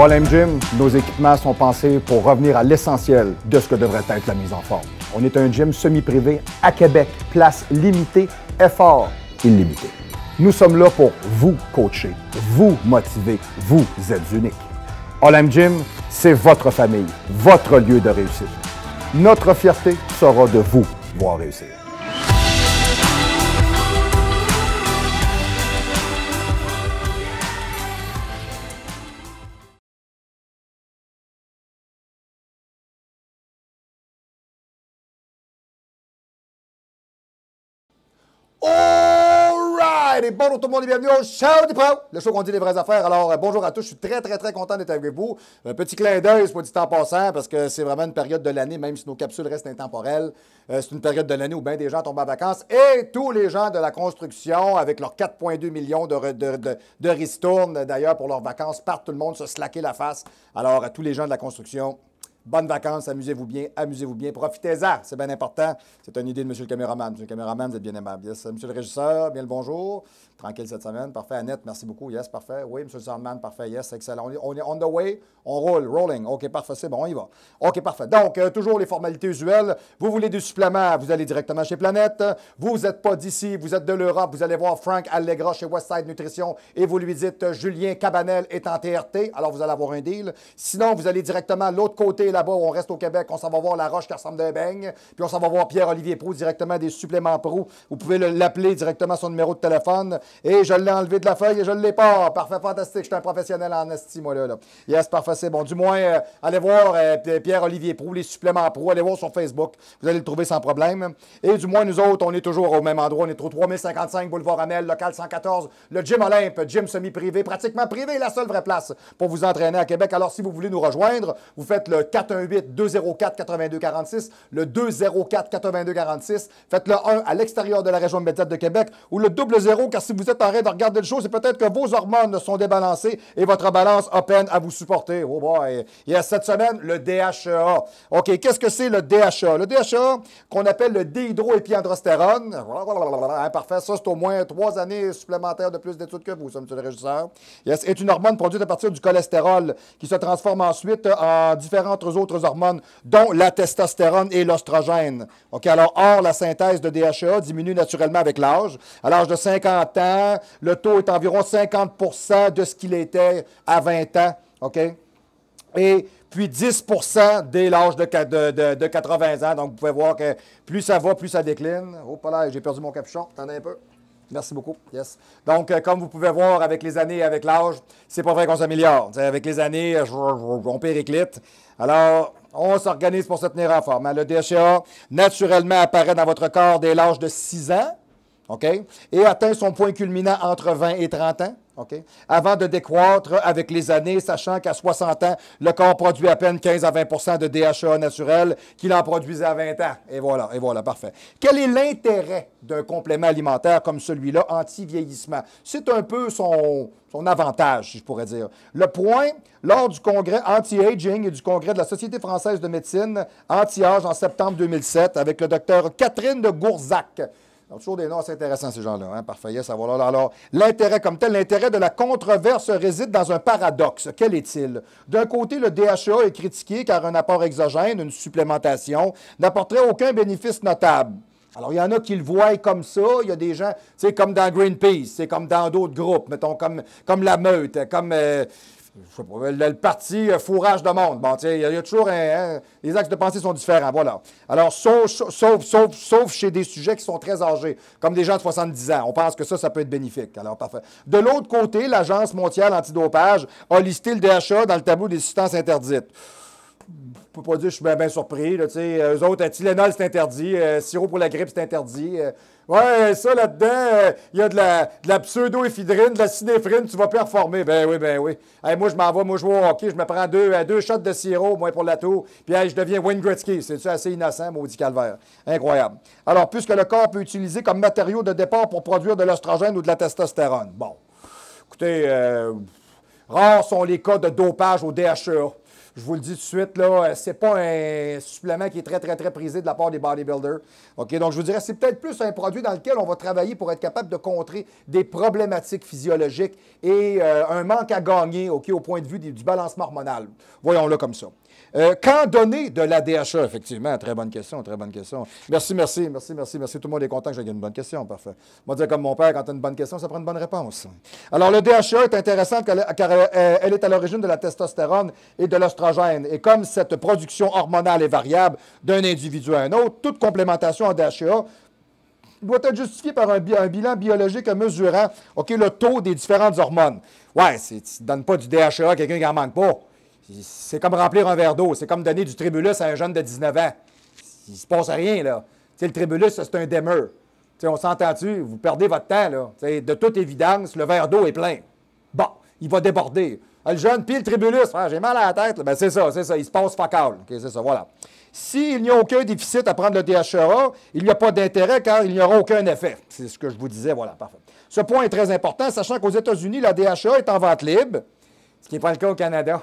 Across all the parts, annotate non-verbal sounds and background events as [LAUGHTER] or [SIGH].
Wallem Gym, nos équipements sont pensés pour revenir à l'essentiel de ce que devrait être la mise en forme. On est un gym semi-privé à Québec, place limitée, effort illimité. Nous sommes là pour vous coacher, vous motiver, vous êtes unique. I'm Gym, c'est votre famille, votre lieu de réussite. Notre fierté sera de vous voir réussir. All right! bonjour tout le monde et bienvenue au Show des pro. Le show qu'on dit les vraies affaires. Alors, euh, bonjour à tous. Je suis très, très, très content d'être avec vous. Un petit clin d'œil, soit du temps passant, parce que c'est vraiment une période de l'année, même si nos capsules restent intemporelles. Euh, c'est une période de l'année où bien des gens tombent en vacances et tous les gens de la construction, avec leurs 4,2 millions de, de, ristournes d'ailleurs pour leurs vacances, partent tout le monde se slaquer la face. Alors, à tous les gens de la construction, Bonnes vacances, amusez-vous bien, amusez-vous bien, profitez-en, c'est bien important. C'est une idée de M. le caméraman. M. le caméraman, vous êtes bien aimable. Yes. M. le régisseur, bien le bonjour. Tranquille cette semaine, parfait. Annette, merci beaucoup, yes, parfait. Oui, M. le parfait, yes, excellent. On est on the way, on roule, rolling. OK, parfait, c'est bon, on y va. OK, parfait. Donc, euh, toujours les formalités usuelles. Vous voulez du supplément, vous allez directement chez Planète. Vous n'êtes pas d'ici, vous êtes de l'Europe, vous allez voir Frank Allegra chez Westside Nutrition et vous lui dites euh, Julien Cabanel est en TRT, alors vous allez avoir un deal. Sinon, vous allez directement l'autre côté là-bas, on reste au Québec, on s'en va voir La Roche qui ressemble beigne, puis on s'en va voir Pierre-Olivier Prou directement des suppléments Pro. Vous pouvez l'appeler directement son numéro de téléphone. Et je l'ai enlevé de la feuille et je ne l'ai pas. Parfait, fantastique. Je suis un professionnel en estime moi, là. Yes, parfait, c'est bon. Du moins, euh, allez voir euh, Pierre-Olivier Prou les suppléments Pro. Allez voir sur Facebook. Vous allez le trouver sans problème. Et du moins, nous autres, on est toujours au même endroit. On est au 3055 Boulevard Amel, local 114, le gym Olympe, gym semi-privé, pratiquement privé, la seule vraie place pour vous entraîner à Québec. Alors, si vous voulez nous rejoindre, vous faites le 418-204-8246, le 204-8246. Faites le 1 à l'extérieur de la région immédiate de Québec ou le double 0, car si vous êtes en train de regarder le show, c'est peut-être que vos hormones sont débalancées et votre balance a peine à vous supporter. Oh boy! Il cette semaine, le DHEA. OK, qu'est-ce que c'est le DHEA? Le DHEA, qu'on appelle le déhydroépiandrostérone. Parfait, ça, c'est au moins trois années supplémentaires de plus d'études que vous, ça, M. le régisseur. Yes, est une hormone produite à partir du cholestérol qui se transforme ensuite en différentes autres hormones, dont la testostérone et l'ostrogène. Ok, alors, or, la synthèse de DHEA diminue naturellement avec l'âge. À l'âge de 50 ans, le taux est environ 50 de ce qu'il était à 20 ans. OK? Et puis 10 dès l'âge de, 80 ans. Donc, vous pouvez voir que plus ça va, plus ça décline. Oh, là, j'ai perdu mon capuchon. Attendez un peu. Merci beaucoup. Yes. Donc, euh, comme vous pouvez voir, avec les années et avec l'âge, c'est pas vrai qu'on s'améliore. Avec les années, on périclite. Alors, on s'organise pour se tenir en forme. Hein. Le DHA, naturellement, apparaît dans votre corps dès l'âge de 6 ans, OK? Et atteint son point culminant entre 20 et 30 ans. Avant de décroître avec les années, sachant qu'à 60 ans, le corps produit à peine 15 à 20 de DHA naturel qu'il en produisait à 20 ans. Et voilà, et voilà, parfait. Quel est l'intérêt d'un complément alimentaire comme celui-là, anti-vieillissement? C'est un peu son, son avantage, si je pourrais dire. Le point, lors du congrès anti-aging et du congrès de la Société française de médecine anti-âge en septembre 2007, avec le docteur Catherine de Gourzac, toujours des noms assez intéressants, ces gens-là, hein, Ça va. alors, alors, l'intérêt comme tel, l'intérêt de la controverse réside dans un paradoxe. Quel est-il? D'un côté, le DHA e est critiqué car un apport exogène, une supplémentation, n'apporterait aucun bénéfice notable. Alors, il y en a qui le voient comme ça. Il y a des gens, c'est comme dans Greenpeace, c'est comme dans d'autres groupes, mettons, comme, comme la meute, comme, euh, je sais pas, le, parti euh, fourrage de monde. Bon, il y, a toujours un, hein, les axes de pensée sont différents, voilà. Alors, sauf, sauf, sauf, chez des sujets qui sont très âgés, comme des gens de 70 ans. On pense que ça, ça peut être bénéfique. Alors, parfait. De l'autre côté, l'Agence mondiale antidopage a listé le DHA dans le tableau des substances interdites ne peux pas dire que je suis bien surpris. Là, euh, eux autres, euh, Tylenol, c'est interdit. Euh, sirop pour la grippe, c'est interdit. Oui, ouais, ça, là-dedans, il y a de la, de pseudo de la cinéphrine, tu vas performer. Ben oui, ben oui. moi, je m'en vais, moi, je vois au hockey, je me prends deux, deux shots de sirop, moi, pour la tour. Puis, je deviens Wayne Gretzky. cest assez innocent, maudit calvaire? Incroyable. Alors, puisque le corps peut utiliser comme matériau de départ pour produire de l'oestrogène ou de la testostérone. Bon. Écoutez, rares sont les cas de dopage au DHEA je vous le dis tout de suite, là, c'est pas un supplément qui est très, très, très prisé de la part des bodybuilders. OK? Donc, je vous dirais, c'est peut-être plus un produit dans lequel on va travailler pour être capable de contrer des problématiques physiologiques et euh, un manque à gagner, au point de vue du balancement hormonal. Voyons-le comme ça. Euh, quand donner de la DHA, e, effectivement? Très bonne question, très bonne question. Merci, merci, merci, merci, merci. Tout le monde est content que j'ai une bonne question, parfait. Moi, dire comme mon père, quand tu as une bonne question, ça prend une bonne réponse. Alors, le DHA e est intéressant car euh, elle est à l'origine de la testostérone et de l'ostrogène. Et comme cette production hormonale est variable d'un individu à un autre, toute complémentation en DHA e doit être justifiée par un, bilan biologique mesurant le taux des différentes hormones. Ouais, tu ne donnes pas du DHA à quelqu'un qui n'en manque pas. C'est comme remplir un verre d'eau. C'est comme donner du tribulus à un jeune de 19 ans. Il se passe rien, là. le tribulus, c'est un demeure. on s'entend-tu? Vous perdez votre temps, là. de toute évidence, le verre d'eau est plein. Bon, il va déborder. Ah, le jeune, puis le tribulus, ah, j'ai mal à la tête. Ben, c'est ça, c'est ça. Il se passe pas c'est ça, voilà. S'il n'y a aucun déficit à prendre le DHA, e il n'y a pas d'intérêt car il n'y aura aucun effet. C'est ce que je vous disais, voilà, parfait. Ce point est très important, sachant qu'aux États-Unis, la DHA e est en vente libre, ce qui n'est pas le cas au Canada.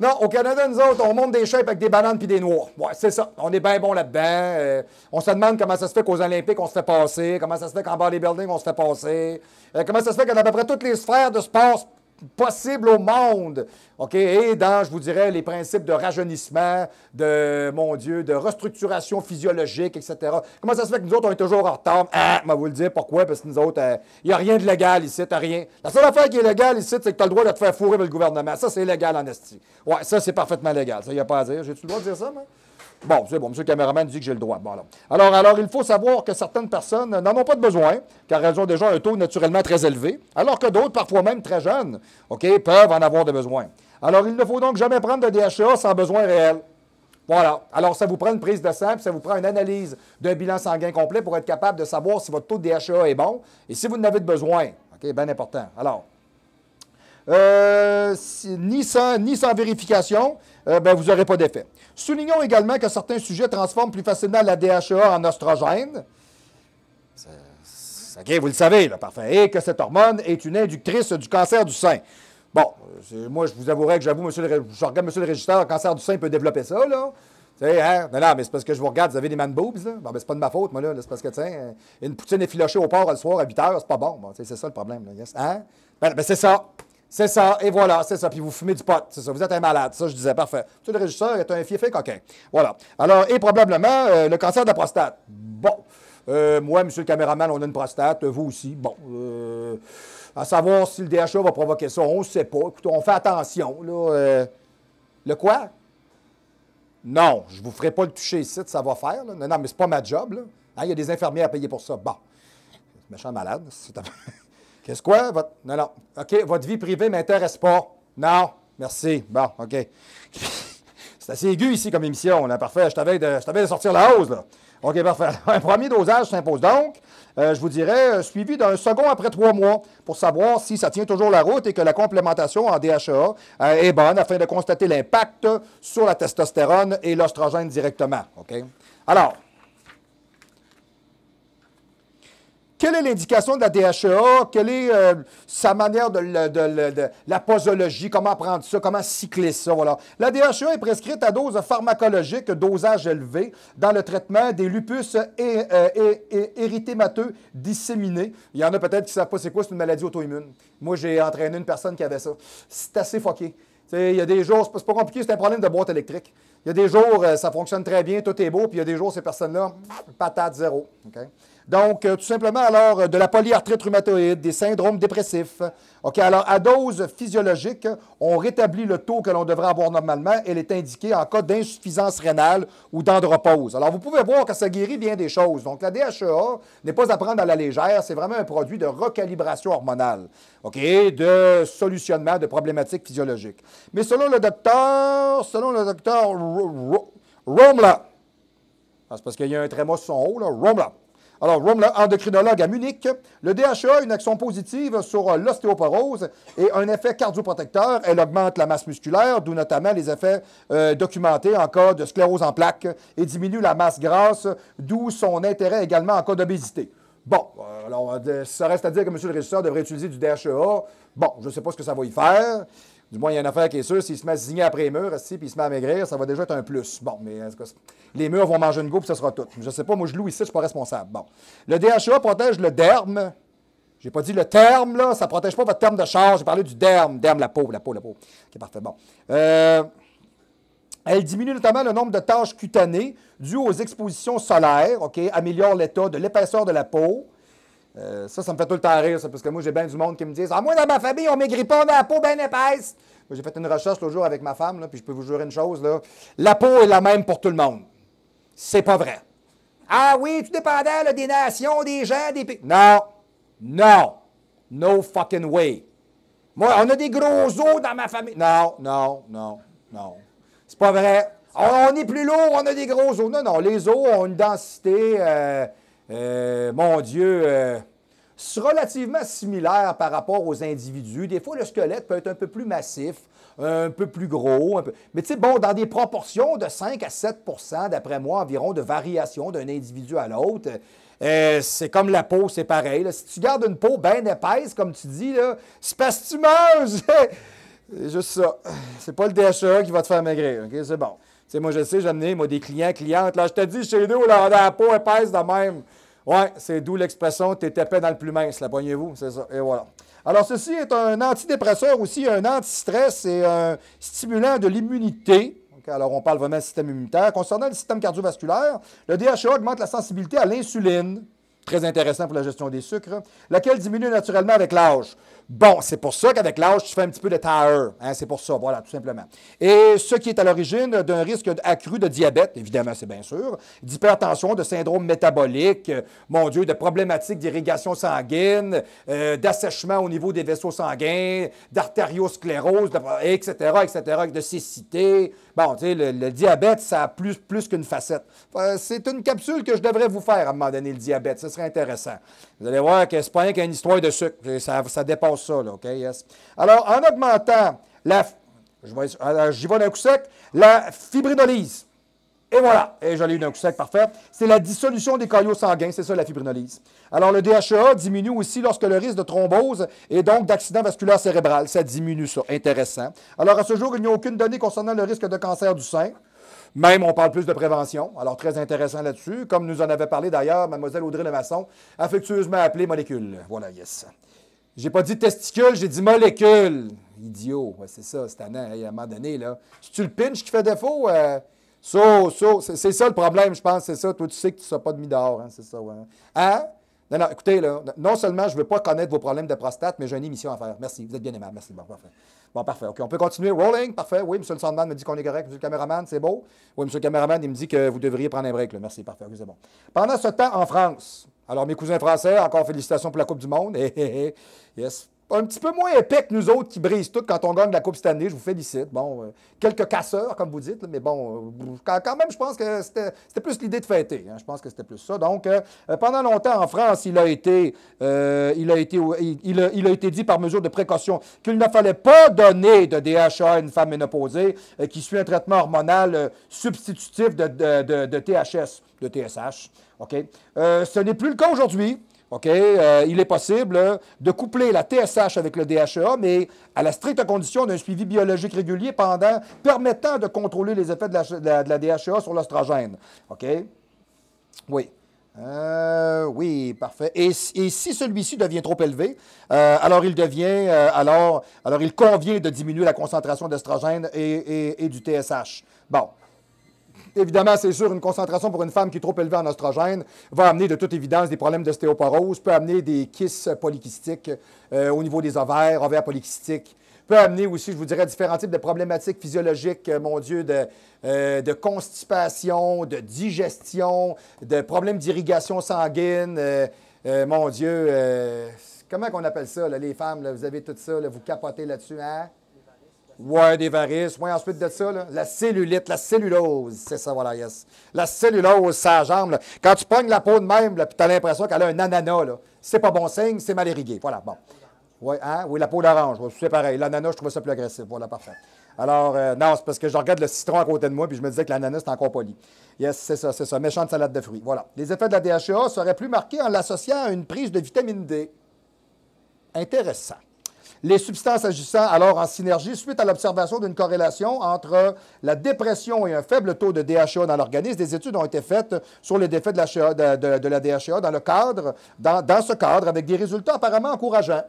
Non, au Canada, nous autres, on monte des chips avec des bananes puis des noix. Ouais, c'est ça. On est bien bon là-dedans. Euh, on se demande comment ça se fait qu'aux Olympiques, on se fait passer. Comment ça se fait qu'en bodybuilding, on se fait passer. Euh, comment ça se fait a à peu près toutes les sphères de sport, possible au monde. OK? Et dans, je vous dirais, les principes de rajeunissement, de, mon Dieu, de restructuration physiologique, etc. Comment ça se fait que nous autres, on est toujours en retard? Ah, je vais vous le dire pourquoi, parce que nous autres, il euh, y n'y a rien de légal ici, t'as rien. La seule affaire qui est légale ici, c'est que tu as le droit de te faire fourrer par le gouvernement. Ça, c'est légal en Estie. Ouais, ça, c'est parfaitement légal. Ça, il n'y a pas à dire. J'ai-tu le droit de dire ça, moi? Bon, c'est bon, monsieur le caméraman dit que j'ai le droit. alors. alors. il faut savoir que certaines personnes n'en ont pas de besoin, car elles ont déjà un taux naturellement très élevé, alors que d'autres, parfois même très jeunes, OK, peuvent en avoir de besoin. Alors, il ne faut donc jamais prendre de DHA e sans besoin réel. Voilà. Alors, ça vous prend une prise de sang, ça vous prend une analyse d'un bilan sanguin complet pour être capable de savoir si votre taux de DHA e est bon et si vous en avez de besoin. OK, bien important. Alors, euh, ni, ni sans vérification, euh, ben, vous n'aurez pas d'effet. Soulignons également que certains sujets transforment plus facilement la DHEA en oestrogène. OK, vous le savez, là. Parfait. Et que cette hormone est une inductrice du cancer du sein. Bon, moi, je vous avouerai que j'avoue, monsieur je regarde monsieur le régisseur, le cancer du sein peut développer ça, là. Hein? Non, non, mais c'est parce que je vous regarde, vous avez des man boobs, là. Bon, ben, c'est pas de ma faute, moi, là. C'est parce que, tiens, une poutine effilochée au port le soir à 8 h, c'est pas bon. c'est ça le problème, là. Hein? Ben, c'est ça. C'est ça, et voilà, c'est ça. Puis vous fumez du pot, c'est ça. Vous êtes un malade, ça je disais, parfait. tout le régisseur est un fiefé coquin. Voilà. Alors, et probablement euh, le cancer de la prostate. Bon. Euh, moi, monsieur le caméraman, on a une prostate, vous aussi. Bon. Euh, à savoir si le DHA va provoquer ça, on ne sait pas. Écoutez, on fait attention. le quoi? Non, je ne vous ferai pas le toucher ici, ça va faire. Non, non, mais c'est pas ma job. Là. Hein, il y a des infirmiers à payer pour ça. Bon. Méchant malade, c'est un Qu'est-ce quoi? Non, non. OK, votre vie privée ne m'intéresse pas. Non, merci. Bon, OK. [LAUGHS] C'est assez aigu ici comme émission. Là. Parfait. Je t'avais de, de, sortir la hausse. Là. OK, parfait. [LAUGHS] Un premier dosage s'impose donc, euh, je vous dirais, euh, suivi d'un second après trois mois pour savoir si ça tient toujours la route et que la complémentation en DHA euh, est bonne afin de constater l'impact sur la testostérone et l'ostrogène directement. OK? Alors, Quelle est l'indication de la DHEA? Quelle est euh, sa manière de, la posologie? Comment prendre ça? Comment cycler ça? Voilà. La DHEA est prescrite à dose pharmacologique, dosage élevé, dans le traitement des lupus et, euh, érythémateux disséminés. Il y en a peut-être qui ne savent pas c'est quoi, c'est une maladie auto-immune. Moi, j'ai entraîné une personne qui avait ça. C'est assez foqué. Il y a des jours, c'est pas compliqué, c'est un problème de boîte électrique. Il y a des jours, euh, ça fonctionne très bien, tout est beau, puis il y a des jours, ces personnes-là, patate zéro. OK donc, euh, tout simplement, alors, euh, de la polyarthrite rhumatoïde, des syndromes dépressifs. OK, alors, à dose physiologique, on rétablit le taux que l'on devrait avoir normalement. Elle est indiquée en cas d'insuffisance rénale ou d'andropause. Alors, vous pouvez voir que ça guérit bien des choses. Donc, la DHEA n'est pas à prendre à la légère. C'est vraiment un produit de recalibration hormonale, OK, de solutionnement de problématiques physiologiques. Mais selon le docteur, selon le docteur Romla, ah, c'est parce qu'il y a un tréma sur son haut, là, Romla, alors, Rome, endocrinologue à Munich, le DHA e a une action positive sur euh, l'ostéoporose et un effet cardioprotecteur. Elle augmente la masse musculaire, d'où notamment les effets euh, documentés en cas de sclérose en plaques et diminue la masse grasse, d'où son intérêt également en cas d'obésité. Bon, euh, alors, ça reste à dire que M. le régisseur devrait utiliser du DHEA. Bon, je ne sais pas ce que ça va y faire. Du moins, il y a une affaire qui est sûre, s'il se met à zigner après les murs, ici, puis il se met à maigrir, ça va déjà être un plus. Bon, mais en les murs vont manger une goutte, puis ça sera tout. Je ne sais pas, moi, je loue ici, je ne suis pas responsable. Bon. Le DHA protège le derme. J'ai pas dit le terme, là. Ça ne protège pas votre terme de charge. J'ai parlé du derme. Derme, la peau, la peau, la peau. OK, parfait. Bon. Euh, elle diminue notamment le nombre de taches cutanées dues aux expositions solaires, OK, améliore l'état de l'épaisseur de la peau. Euh, ça, ça me fait tout le temps rire, ça, parce que moi, j'ai bien du monde qui me disent Ah, moi, dans ma famille, on maigrit pas, on a la peau bien épaisse. J'ai fait une recherche l'autre jour avec ma femme, puis je peux vous jurer une chose là, la peau est la même pour tout le monde. C'est pas vrai. Ah oui, tout dépendais des nations, des gens, des pays. Non, non, no fucking way. Moi, on a des gros os dans ma famille. Non, non, non, non. C'est pas vrai. On, est plus lourd, on a des gros os. Non, non, les os ont une densité. Euh, euh, mon Dieu, euh, c'est relativement similaire par rapport aux individus. Des fois, le squelette peut être un peu plus massif, un peu plus gros. Un peu... Mais tu sais, bon, dans des proportions de 5 à 7 d'après moi, environ, de variation d'un individu à l'autre. Euh, c'est comme la peau, c'est pareil. Si tu gardes une peau bien épaisse, comme tu dis, c'est parce que c'est juste ça. C'est pas le DHA qui va te faire maigrir. OK? C'est bon. C'est moi, je sais, j'ai amené, moi, des clients, clientes. Là, je te dis, chez nous, la peau épaisse de même. Ouais, c'est d'où l'expression t'es tapé dans le plus mince. là, poignez-vous, c'est ça. Et voilà. Alors, ceci est un antidépresseur aussi, un antistress et un stimulant de l'immunité. alors, on parle vraiment du système immunitaire. Concernant le système cardiovasculaire, le DHA e augmente la sensibilité à l'insuline, très intéressant pour la gestion des sucres, laquelle diminue naturellement avec l'âge. Bon, c'est pour ça qu'avec l'âge, tu fais un petit peu de tailleur. Hein, c'est pour ça, voilà, tout simplement. Et ce qui est à l'origine d'un risque accru de diabète, évidemment, c'est bien sûr, d'hypertension, de syndrome métabolique, euh, mon Dieu, de problématiques d'irrigation sanguine, euh, d'assèchement au niveau des vaisseaux sanguins, d'artériosclérose, etc., etc., de cécité. Bon, tu sais, le, diabète, ça a plus, plus qu'une facette. c'est une capsule que je devrais vous faire à un moment donné, le diabète. Ce serait intéressant. Vous allez voir que ce pas rien une histoire de sucre. Ça, ça dépasse ça, là, OK? Alors, en augmentant la... J'y vais d'un coup sec. La fibrinolyse. Et voilà. Et je eu d'un coup sec, parfait. C'est la dissolution des caillots sanguins, c'est ça la fibrinolyse. Alors, le DHEA diminue aussi lorsque le risque de thrombose et donc d'accident vasculaire cérébral. Ça diminue ça. Intéressant. Alors, à ce jour, il n'y a aucune donnée concernant le risque de cancer du sein. Même, on parle plus de prévention. Alors, très intéressant là-dessus. Comme nous en avait parlé d'ailleurs, mademoiselle Audrey Lemasson, affectueusement appelée molécule. Voilà, yes. J'ai pas dit testicule, j'ai dit molécule. Idiot. c'est ça, c'est à un moment donné, là. C'est-tu le pinch qui fait défaut? Euh, c'est ça le problème, je pense, c'est ça. Toi, tu sais que tu ne sors pas de d'or, hein, c'est ça, Hein? Non, non, écoutez, là, non seulement je ne veux pas connaître vos problèmes de prostate, mais j'ai une émission à faire. Merci, vous êtes bien aimable. Merci, bon, Bon, parfait. OK, on peut continuer. Rolling, parfait. Oui, M. le Sandman me dit qu'on est correct. M. le caméraman, c'est beau. Oui, M. le caméraman, il me dit que vous devriez prendre un break. Merci, parfait. c'est bon. Pendant ce temps, en France, alors mes cousins français, encore félicitations pour la Coupe du Monde. [LAUGHS] yes un petit peu moins épais que nous autres qui brisent tout quand on gagne la Coupe cette année. Je vous félicite. Bon, euh, quelques casseurs, comme vous dites, mais bon, euh, quand, même, je pense que c'était plus l'idée de fêter. Hein. je pense que c'était plus ça. Donc, euh, pendant longtemps en France, il a été, il a été, il, a, été dit par mesure de précaution qu'il ne fallait pas donner de DHA à une femme ménopausée qui suit un traitement hormonal substitutif de, de, THS, de TSH. OK? ce n'est plus le cas aujourd'hui. OK? Euh, il est possible hein, de coupler la TSH avec le DHEA, mais à la stricte condition d'un suivi biologique régulier permettant de contrôler les effets de la, de DHEA e sur l'ostrogène. OK? Oui. Euh, oui, parfait. Et, si celui-ci devient trop élevé, euh, alors il devient, alors, alors il convient de diminuer la concentration d'estrogène et, et, du TSH. Bon, Évidemment, c'est sûr, une concentration pour une femme qui est trop élevée en oestrogène va amener de toute évidence des problèmes d'ostéoporose, peut amener des kisses polykystiques euh, au niveau des ovaires, ovaires polykystiques, peut amener aussi, je vous dirais, différents types de problématiques physiologiques, euh, mon Dieu, euh, de, constipation, de digestion, de problèmes d'irrigation sanguine. mon Dieu, comment on appelle ça, les femmes, vous avez tout ça, vous capotez là-dessus, hein? Oui, des varices. Ouais, ensuite de ça, la cellulite, la cellulose. C'est ça, voilà, yes. La cellulose, sa jambe. Quand tu pognes la peau de même, puis tu as l'impression qu'elle a un ananas, C'est pas bon signe, c'est mal irrigué. Voilà, bon. Hein? Oui, la peau d'orange. c'est pareil. L'ananas, je trouvais ça plus agressif. Voilà, parfait. Alors, euh, non, c'est parce que je regarde le citron à côté de moi, puis je me disais que l'ananas, c'est encore poli. Yes, c'est ça, c'est ça. Méchante salade de fruits. Voilà. Les effets de la DHEA seraient plus marqués en l'associant à une prise de vitamine D. Intéressant. Les substances agissant alors en synergie suite à l'observation d'une corrélation entre la dépression et un faible taux de DHA e dans l'organisme. Des études ont été faites sur les défaits de la, DHA e e dans le cadre, dans, ce cadre, avec des résultats apparemment encourageants.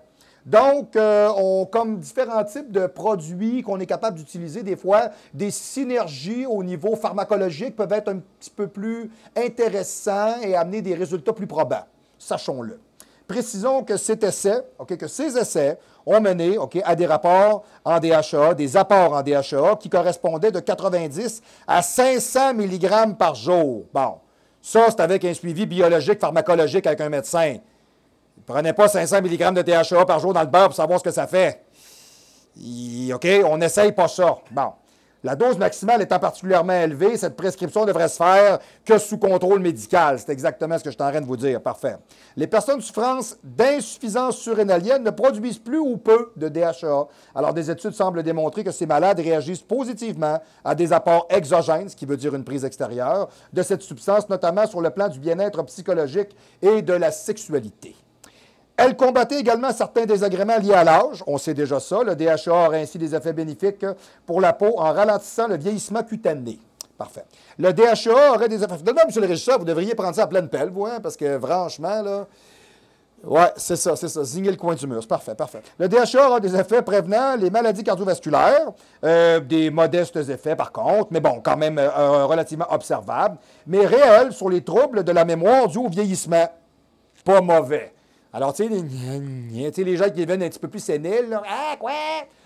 Donc, euh, on, comme différents types de produits qu'on est capable d'utiliser, des fois, des synergies au niveau pharmacologique peuvent être un petit peu plus intéressants et amener des résultats plus probants. Sachons-le. Précisons que cet essai, que ces essais ont mené à des rapports en DHA, des apports en DHA qui correspondaient de 90 à 500 mg par jour. Bon, ça, c'est avec un suivi biologique, pharmacologique avec un médecin. Ne prenez pas 500 mg de DHA par jour dans le beurre pour savoir ce que ça fait. OK, on n'essaye pas ça. Bon. La dose maximale étant particulièrement élevée, cette prescription devrait se faire que sous contrôle médical. C'est exactement ce que je suis en train de vous dire. Parfait. Les personnes souffrant d'insuffisance surrénalienne ne produisent plus ou peu de DHA. E Alors, des études semblent démontrer que ces malades réagissent positivement à des apports exogènes, ce qui veut dire une prise extérieure, de cette substance, notamment sur le plan du bien-être psychologique et de la sexualité. Elle combattait également certains désagréments liés à l'âge. On sait déjà ça. Le DHA aurait ainsi des effets bénéfiques pour la peau en ralentissant le vieillissement cutané. Parfait. Le DHA aurait des effets. Finalement, M. le régisseur, vous devriez prendre ça à pleine pelle, vous, hein, parce que franchement, là. Ouais, c'est ça, c'est ça. Zigner le coin du mur. C'est parfait, parfait. Le DHA aura des effets prévenant les maladies cardiovasculaires, euh, des modestes effets par contre, mais bon, quand même euh, euh, relativement observables, mais réels sur les troubles de la mémoire dus au vieillissement. Pas mauvais. Alors, tu sais, les, les, gens qui deviennent un petit peu plus séniles, là, ah, quoi?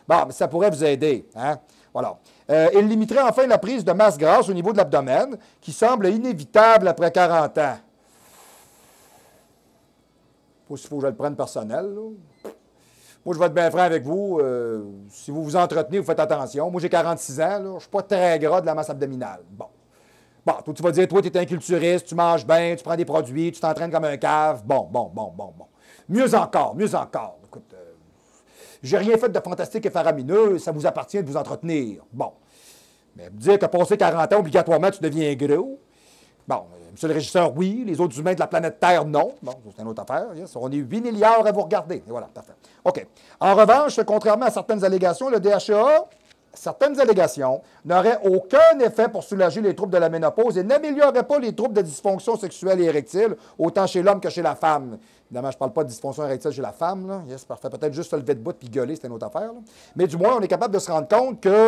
Bon, ça pourrait vous aider. Hein? Voilà. Euh, il limiterait enfin la prise de masse grasse au niveau de l'abdomen, qui semble inévitable après 40 ans. Pas faut que je le prenne personnel. Moi, je vais être bien franc avec vous. Euh, si vous vous entretenez, vous faites attention. Moi, j'ai 46 ans. Je ne suis pas très gras de la masse abdominale. Bon. Bon, toi, tu vas dire, toi, tu es un culturiste, tu manges bien, tu prends des produits, tu t'entraînes comme un cave. Bon, bon, bon, bon, bon. Mieux encore, mieux encore. Écoute, euh, j'ai rien fait de fantastique et faramineux, ça vous appartient de vous entretenir. Bon. Mais me dire que passé 40 ans, obligatoirement, tu deviens gros. Bon, euh, monsieur le régisseur, oui. Les autres humains de la planète Terre, non. Bon, c'est une autre affaire. On est 8 milliards à vous regarder. voilà, parfait. OK. En revanche, contrairement à certaines allégations, le DHA e certaines allégations, n'auraient aucun effet pour soulager les troubles de la ménopause et n'amélioreraient pas les troubles de dysfonction sexuelle et érectile, autant chez l'homme que chez la femme. Évidemment, je ne parle pas de dysfonction érectile chez la femme. Là. Yes, parfait. Peut-être juste se lever de bout puis gueuler, c'est une autre affaire. Mais du moins, on est capable de se rendre compte que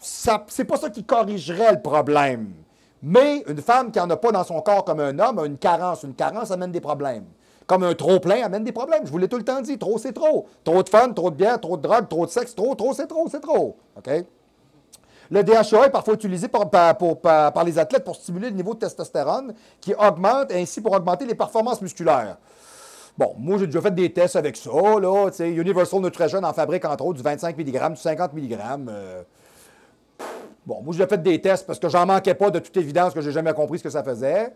c'est pas ça qui corrigerait le problème. Mais une femme qui n'en a pas dans son corps comme un homme a une carence. Une carence amène des problèmes comme un trop-plein amène des problèmes. Je vous l'ai tout le temps dit, trop, c'est trop. Trop de fun, trop de bière, trop de drogue, trop de sexe, trop, trop, c'est trop, c'est trop. OK? Le DHA e est parfois utilisé par, les athlètes pour stimuler le niveau de testostérone qui augmente ainsi pour augmenter les performances musculaires. Bon, moi, j'ai déjà fait des tests avec ça. Là, Universal Nutrition en fabrique, entre autres, du 25 mg, du 50 mg. Euh, bon, moi, j'ai fait des tests parce que j'en manquais pas de toute évidence que j'ai jamais compris ce que ça faisait.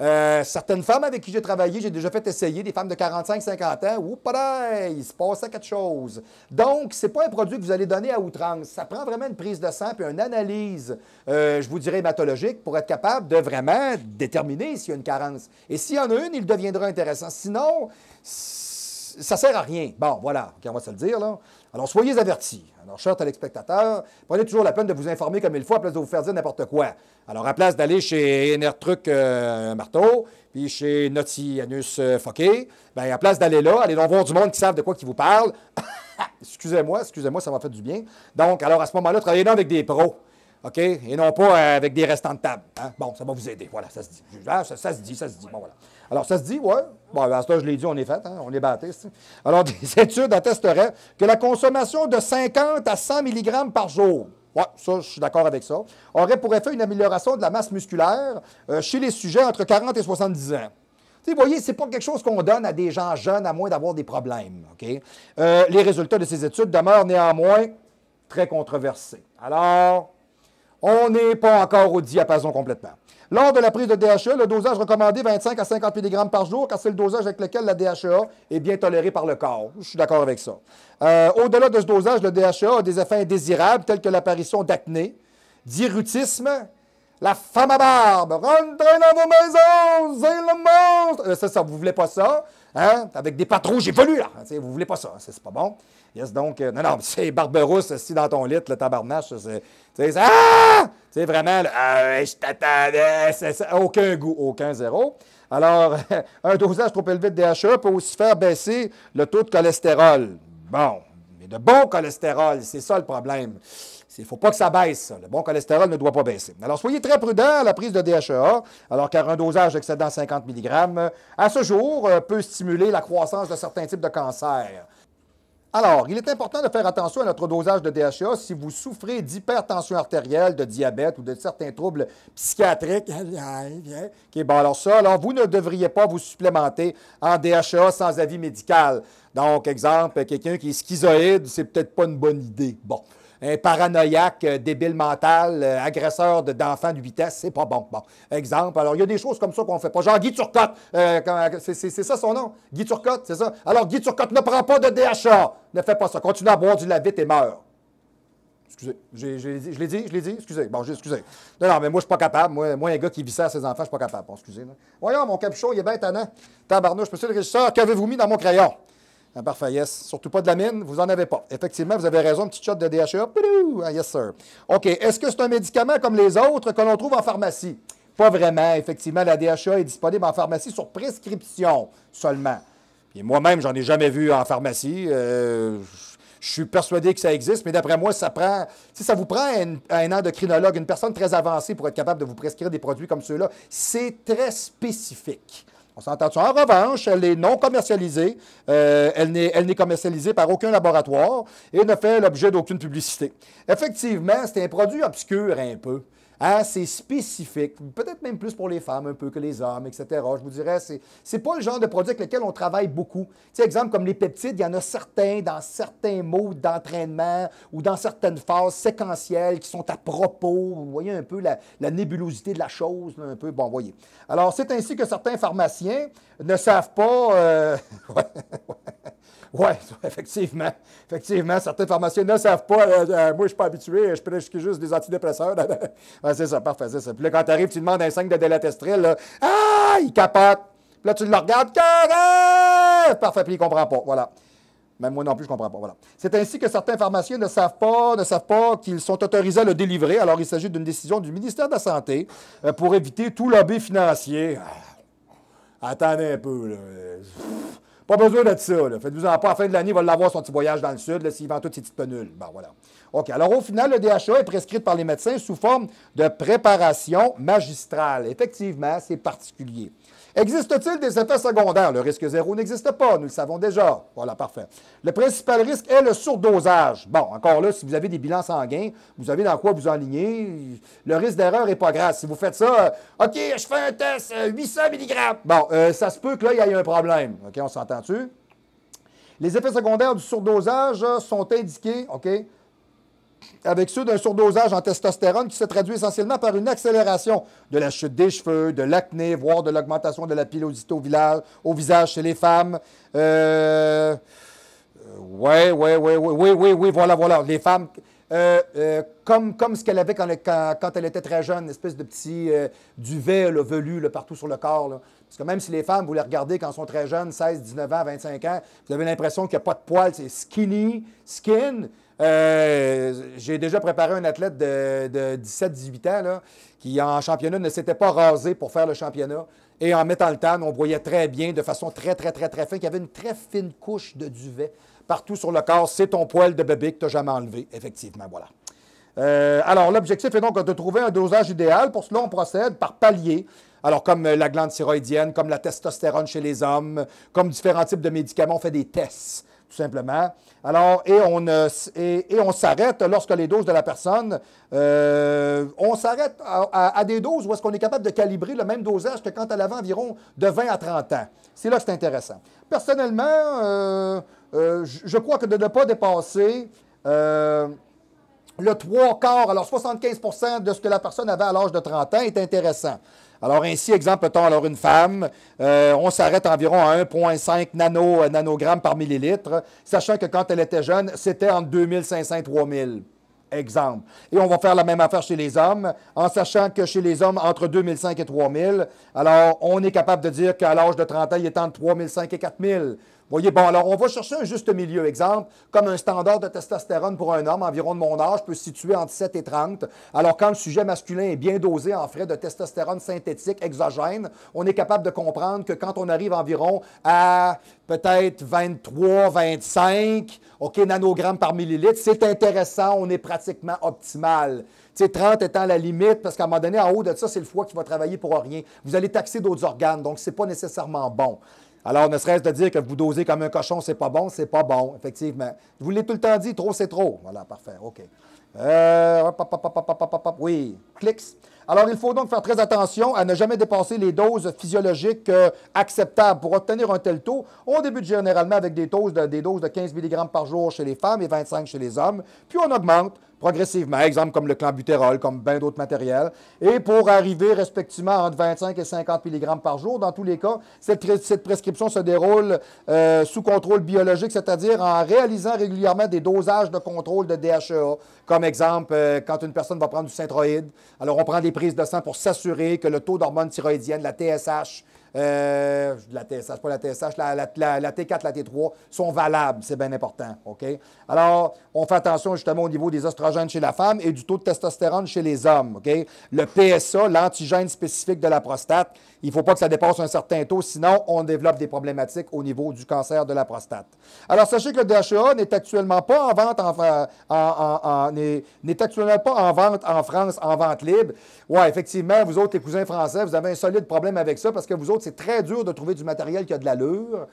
Euh, certaines femmes avec qui j'ai travaillé, j'ai déjà fait essayer, des femmes de 45-50 ans, ou pareil, il se passe à quelque chose. Donc, c'est pas un produit que vous allez donner à outrance. Ça prend vraiment une prise de sang puis une analyse, euh, je vous dirais, hématologique pour être capable de vraiment déterminer s'il y a une carence. Et s'il y en a une, il deviendra intéressant. Sinon, ça sert à rien. Bon, voilà, on va se le dire, là. Alors, soyez avertis. Alors, chers téléspectateurs, prenez toujours la peine de vous informer comme il faut à place de vous faire dire n'importe quoi. Alors, à place d'aller chez Nertruc euh, Marteau, puis chez Naughty Anus euh, bien, à place d'aller là, allez donc voir du monde qui savent de quoi qui vous parlent. [LAUGHS] excusez-moi, excusez-moi, ça m'a fait du bien. Donc, alors, à ce moment-là, travaillez en avec des pros. OK? Et non pas euh, avec des restants de table. Hein? Bon, ça va vous aider. Voilà, ça se dit. Ah, ça, se dit, ça se dit. Bon, voilà. Alors, ça se dit, ouais. Bon, à ce je l'ai dit, on est fait, hein? on est baptiste. Alors, [LAUGHS] des études attesteraient que la consommation de 50 à 100 mg par jour, oui, ça, je suis d'accord avec ça, aurait pour effet une amélioration de la masse musculaire euh, chez les sujets entre 40 et 70 ans. Vous voyez, c'est pas quelque chose qu'on donne à des gens jeunes à moins d'avoir des problèmes. OK? Euh, les résultats de ces études demeurent néanmoins très controversés. Alors, on n'est pas encore au diapason complètement. Lors de la prise de DHE, le dosage recommandé 25 à 50 mg par jour, car c'est le dosage avec lequel la DHEA est bien tolérée par le corps. Je suis d'accord avec ça. Euh, au-delà de ce dosage, le DHEA a des effets indésirables tels que l'apparition d'acné, d'irrutisme, la femme à barbe, rentrez dans vos maisons, c'est euh, ça, ça, vous voulez pas ça. Hein? Avec des pattes rouges voulu! là. vous voulez pas ça. Hein, c'est pas bon. Yes, donc, euh, non, non, [LAUGHS] c'est Barberousse assis dans ton lit, le tabarnache, c'est. Tu sais, vraiment, Aucun goût, aucun zéro. Alors, [LAUGHS] un dosage trop élevé de DHA e peut aussi faire baisser le taux de cholestérol. Bon, mais de bon cholestérol, c'est ça le problème. Il ne faut pas que ça baisse. Ça. Le bon cholestérol ne doit pas baisser. Alors, soyez très prudent à la prise de DHEA, alors car un dosage excédant 50 mg, à ce jour, euh, peut stimuler la croissance de certains types de cancers. Alors, il est important de faire attention à notre dosage de DHA e si vous souffrez d'hypertension artérielle, de diabète ou de certains troubles psychiatriques. bon, alors ça, alors vous ne devriez pas vous supplémenter en DHA e sans avis médical. Donc, exemple, quelqu'un qui est schizoïde, c'est peut-être pas une bonne idée. Bon un paranoïaque, euh, débile mental, euh, agresseur d'enfants de vitesse, c'est pas bon. Bon, exemple. Alors, il y a des choses comme ça qu'on fait pas. Genre Guy Turcotte, euh, c'est ça son nom? Guy Turcotte, c'est ça? Alors, Guy Turcotte ne prend pas de DHA. Ne fais pas ça. Continue à boire du lavite et meurs. Excusez, je l'ai dit, je l'ai dit, excusez. Bon, excusez. Non, non, mais moi, je suis pas capable. Moi, moi, un gars qui vit ça à ses enfants, je suis pas capable. Bon, excusez. Voyons, mon capuchon, il est bien je Tabarnouche, monsieur le régisseur, qu'avez-vous mis dans mon crayon? Ah, parfait, yes. Surtout pas de la mine, vous n'en avez pas. Effectivement, vous avez raison, Petit shot de DHA. E. Ah, yes, sir. OK. Est-ce que c'est un médicament comme les autres que l'on trouve en pharmacie? Pas vraiment. Effectivement, la DHA e est disponible en pharmacie sur prescription seulement. Et moi-même, j'en ai jamais vu en pharmacie. Euh, je suis persuadé que ça existe, mais d'après moi, ça prend. Si ça vous prend un, an de crinologue, une personne très avancée pour être capable de vous prescrire des produits comme ceux-là, c'est très spécifique. On sentend En revanche, elle est non commercialisée. Euh, elle n'est commercialisée par aucun laboratoire et ne fait l'objet d'aucune publicité. Effectivement, c'est un produit obscur un peu. assez hein? c'est spécifique, peut-être même plus pour les femmes un peu que les hommes, etc. Je vous dirais, c'est n'est pas le genre de produit avec lequel on travaille beaucoup. Tu sais, exemple, comme les peptides, il y en a certains dans certains modes d'entraînement ou dans certaines phases séquentielles qui sont à propos. Vous voyez un peu la, nébulosité de la chose, un peu. Bon, voyez. Alors, c'est ainsi que certains pharmaciens ne savent pas. Euh... [LAUGHS] oui, effectivement. Effectivement, certains pharmaciens ne savent pas. Euh, euh, moi, je ne suis pas habitué, je prescris juste des antidépresseurs. [LAUGHS] c'est ça, parfait, c'est ça. Puis là, quand tu arrives, tu demandes un 5 de délatestril, ah, il capote. là, tu le regardes, carré! Parfait, puis il ne comprend pas. Voilà. Même moi non plus, je ne comprends pas. Voilà. C'est ainsi que certains pharmaciens ne savent pas, ne savent pas qu'ils sont autorisés à le délivrer. Alors, il s'agit d'une décision du ministère de la Santé euh, pour éviter tout lobby financier. Ah, attendez un peu, là. Pas besoin de ça, là. Faites-vous en pas. À la fin de l'année, il va l'avoir son petit voyage dans le sud, s'il vend toutes ses petites penules. Bon, voilà. OK. Alors, au final, le DHA est prescrit par les médecins sous forme de préparation magistrale. Effectivement, c'est particulier. Existe-t-il des effets secondaires? Le risque zéro n'existe pas, nous le savons déjà. Voilà, parfait. Le principal risque est le surdosage. Bon, encore là, si vous avez des bilans sanguins, vous avez dans quoi vous enligner. Le risque d'erreur n'est pas grave. Si vous faites ça, euh, OK, je fais un test, 800 euh, mg. Bon, euh, ça se peut que là, il y ait un problème. OK, on s'entend-tu? Les effets secondaires du surdosage sont indiqués, OK, avec ceux d'un surdosage en testostérone qui se traduit essentiellement par une accélération de la chute des cheveux, de l'acné, voire de l'augmentation de la pilosité au, au visage chez les femmes. oui, oui, oui, oui, oui, oui, voilà, voilà. Les femmes, euh, euh, comme, comme ce qu'elle avait quand, quand, quand, elle était très jeune, une espèce de petit euh, duvet le velu le partout sur le corps. Parce que même si les femmes, vous les regardez quand elles sont très jeunes, 16, 19 ans, 25 ans, vous avez l'impression qu'il n'y a pas de poils, c'est skinny, skin, euh, j'ai déjà préparé un athlète de, 17-18 ans qui, en championnat, ne s'était pas rasé pour faire le championnat. Et en mettant le tan, on voyait très bien, de façon très, très, très, très fine, qu'il y avait une très fine couche de duvet partout sur le corps. C'est ton poil de bébé que tu n'as jamais enlevé, effectivement. Voilà. Euh, alors, l'objectif est donc de trouver un dosage idéal. Pour cela, on procède par palier. Alors, comme la glande thyroïdienne, comme la testostérone chez les hommes, comme différents types de médicaments, on fait des tests tout simplement. Alors, et on, euh, et, on s'arrête lorsque les doses de la personne, euh, on s'arrête à, des doses où est-ce qu'on est capable de calibrer le même dosage que quand elle avait environ de 20 à 30 ans. C'est là que c'est intéressant. Personnellement, euh, je crois que de ne pas dépasser le trois quarts, alors 75 de ce que la personne avait à l'âge de 30 ans est intéressant. Alors ainsi, exemple, peut-on alors une femme, euh, on s'arrête environ à 1,5 nano, euh, par millilitre, sachant que quand elle était jeune, c'était entre 2500 et 3000. Exemple. Et on va faire la même affaire chez les hommes, en sachant que chez les hommes, entre 2005 et 3000, alors on est capable de dire qu'à l'âge de 30 ans, il est entre 3500 et 4000. Voyez, bon, alors on va chercher un juste milieu. Exemple, comme un standard de testostérone pour un homme environ de mon âge peut se situer entre 7 et 30. Alors quand le sujet masculin est bien dosé en frais de testostérone synthétique exogène, on est capable de comprendre que quand on arrive environ à peut-être 23, 25, OK, nanogrammes par millilitre, c'est intéressant, on est pratiquement optimal. c'est 30 étant la limite, parce qu'à un moment donné, en haut de ça, c'est le foie qui va travailler pour rien. Vous allez taxer d'autres organes, donc ce n'est pas nécessairement bon. Alors, ne serait-ce de dire que vous dosez comme un cochon, c'est pas bon, c'est pas bon, effectivement. Je vous l'ai tout le temps dit, trop, c'est trop. Voilà, parfait, OK. Euh, oui, clics. Alors, il faut donc faire très attention à ne jamais dépasser les doses physiologiques euh, acceptables. Pour obtenir un tel taux, on débute généralement avec des doses de, des doses de 15 mg par jour chez les femmes et 25 chez les hommes, puis on augmente progressivement, exemple comme le clambutérol, comme bien d'autres matériels, et pour arriver respectivement entre 25 et 50 mg par jour. Dans tous les cas, cette, cette prescription se déroule euh, sous contrôle biologique, c'est-à-dire en réalisant régulièrement des dosages de contrôle de DHEA, comme exemple euh, quand une personne va prendre du synthroïde. Alors on prend des prises de sang pour s'assurer que le taux d'hormone thyroïdienne, la TSH, euh, la TSH, pas la TSH, la, T4, la T3 sont valables. C'est bien important. OK? Alors, on fait attention justement au niveau des oestrogènes chez la femme et du taux de testostérone chez les hommes. OK? Le PSA, l'antigène spécifique de la prostate, il ne faut pas que ça dépasse un certain taux, sinon on développe des problématiques au niveau du cancer de la prostate. Alors, sachez que le DHA e n'est actuellement pas en vente en, en, en, n'est actuellement pas en vente en France, en vente libre. Oui, effectivement, vous autres, les cousins français, vous avez un solide problème avec ça parce que vous autres, c'est très dur de trouver du matériel qui a de l'allure.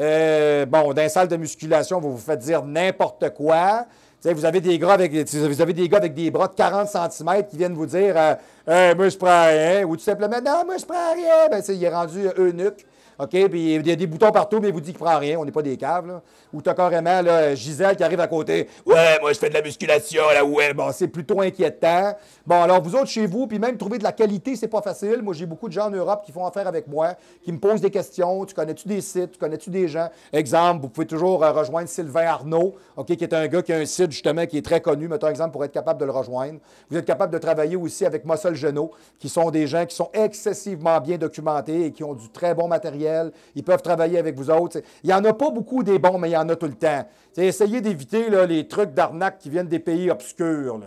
Euh, bon, dans les salles de musculation, vous vous faites dire n'importe quoi. vous avez, des gars avec, vous avez des avec des bras de 40 cm qui viennent vous dire euh, euh, Moi, je prends rien. Ou tout simplement Non, moi, je prends rien. Ben, il est rendu euh, eunuque. OK? Puis il y a des boutons partout, mais il vous dit qu'il ne prend rien. On n'est pas des caves, là. Ou as carrément, là, Gisèle qui arrive à côté. Ouais, moi, je fais de la musculation, là, ouais. Bon, c'est plutôt inquiétant. Bon, alors, vous autres, chez vous, puis même trouver de la qualité, c'est pas facile. Moi, j'ai beaucoup de gens en Europe qui font affaire avec moi, qui me posent des questions. Tu connais-tu des sites? Tu connais-tu des gens? Exemple, vous pouvez toujours euh, rejoindre Sylvain Arnaud, OK, qui est un gars qui a un site, justement, qui est très connu, mettons exemple, pour être capable de le rejoindre. Vous êtes capable de travailler aussi avec Mossel Genot, qui sont des gens qui sont excessivement bien documentés et qui ont du très bon matériel ils peuvent travailler avec vous autres. Il n'y en a pas beaucoup des bons, mais il y en a tout le temps. essayez d'éviter les trucs d'arnaque qui viennent des pays obscurs.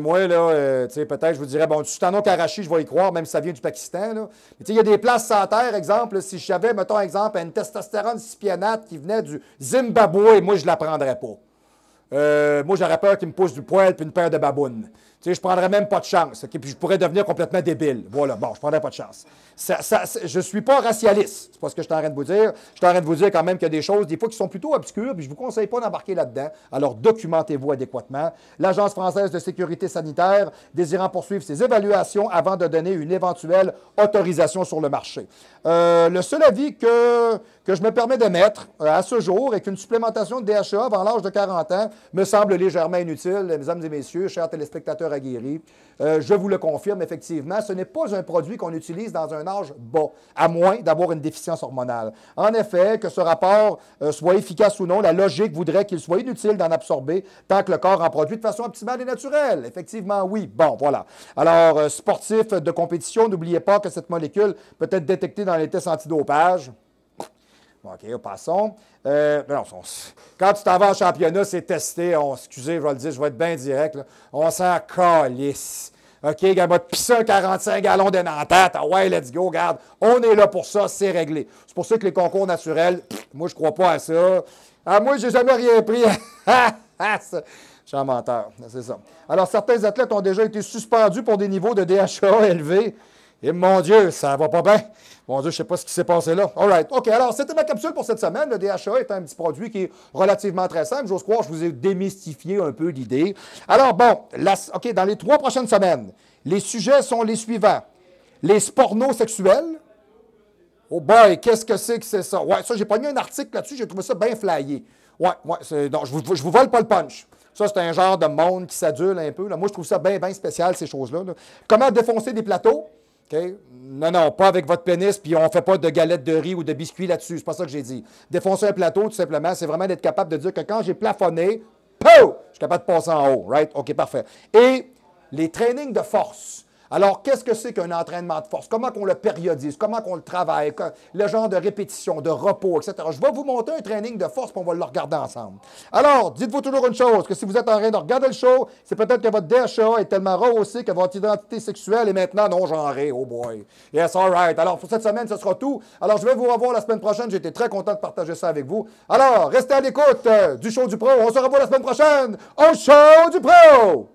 moi, euh, peut-être, je vous dirais, bon, tu t'en karachi, je vais y croire, même si ça vient du Pakistan. il y a des places sans terre, exemple, si j'avais, savais, mettons, exemple, une testostérone cipianate qui venait du Zimbabwe, moi, je ne la prendrais pas. Euh, moi, j'aurais peur qu'il me pousse du poil puis une paire de babounes. Je ne prendrais même pas de chance. Puis je pourrais devenir complètement débile. Voilà, bon, je prendrais pas de chance. Ça, ne suis pas racialiste. C'est pas ce que je suis en train de vous dire. Je suis en train de vous dire quand même qu'il y a des choses, des fois, qui sont plutôt obscures, puis je vous conseille pas d'embarquer là-dedans. Alors, documentez-vous adéquatement. L'Agence française de sécurité sanitaire, désirant poursuivre ses évaluations avant de donner une éventuelle autorisation sur le marché. Euh, le seul avis que, je me permets de mettre euh, à ce jour est qu'une supplémentation de DHA e avant l'âge de 40 ans me semble légèrement inutile, mesdames et messieurs, chers téléspectateurs euh, je vous le confirme, effectivement, ce n'est pas un produit qu'on utilise dans un âge bas, à moins d'avoir une déficience hormonale. En effet, que ce rapport euh, soit efficace ou non, la logique voudrait qu'il soit inutile d'en absorber tant que le corps en produit de façon optimale et naturelle. Effectivement, oui. Bon, voilà. Alors, sportifs euh, sportif de compétition, n'oubliez pas que cette molécule peut être détectée dans les tests antidopage. OK, passons. Euh, ben quand tu t'en vas en championnat, c'est testé. On, excusez, je vais le dire, je vais être bien direct. On s'en calisse. OK, il va te un 45 gallons de nantate. Ah ouais, let's go, regarde. On est là pour ça, c'est réglé. C'est pour ça que les concours naturels, moi, je crois pas à ça. Ah, moi, j'ai jamais rien pris. [LAUGHS] Je suis un menteur, c'est ça. Alors, certains athlètes ont déjà été suspendus pour des niveaux de DHA élevés. Et mon Dieu, ça va pas bien. Mon Dieu, je sais pas ce qui s'est passé là. All right. OK, alors, c'était ma capsule pour cette semaine. Le DHA est un petit produit qui est relativement très simple. J'ose croire, que je vous ai démystifié un peu l'idée. Alors, bon, OK, dans les trois prochaines semaines, les sujets sont les suivants. Les spornos sexuels. Oh boy, qu'est-ce que c'est que c'est ça? Ouais, ça, j'ai pas mis un article là-dessus, j'ai trouvé ça bien flyé. Ouais, ouais, non, je vous, je vous vole pas le punch. Ça, c'est un genre de monde qui s'adule un peu. Moi, je trouve ça bien, bien spécial, ces choses Là. Comment défoncer des plateaux? Non, non, pas avec votre pénis, puis on ne fait pas de galettes de riz ou de biscuits là-dessus. C'est pas ça que j'ai dit. Défoncer un plateau, tout simplement, c'est vraiment d'être capable de dire que quand j'ai plafonné, pow, je suis capable de passer en haut. Right? OK, parfait. Et les trainings de force. Alors, qu'est-ce que c'est qu'un entraînement de force? Comment qu'on le périodise? Comment qu'on le travaille? Le genre de répétition, de repos, etc. Je vais vous montrer un training de force, puis on va le regarder ensemble. Alors, dites-vous toujours une chose, que si vous êtes en train de regarder le show, c'est peut-être que votre DHA est tellement rehaussé que votre identité sexuelle est maintenant non-genrée. Oh boy. Yes, all right. Alors, pour cette semaine, ce sera tout. Alors, je vais vous revoir la semaine prochaine. J'ai été très content de partager ça avec vous. Alors, restez à l'écoute euh, du show du pro. On se revoit la semaine prochaine au show du pro.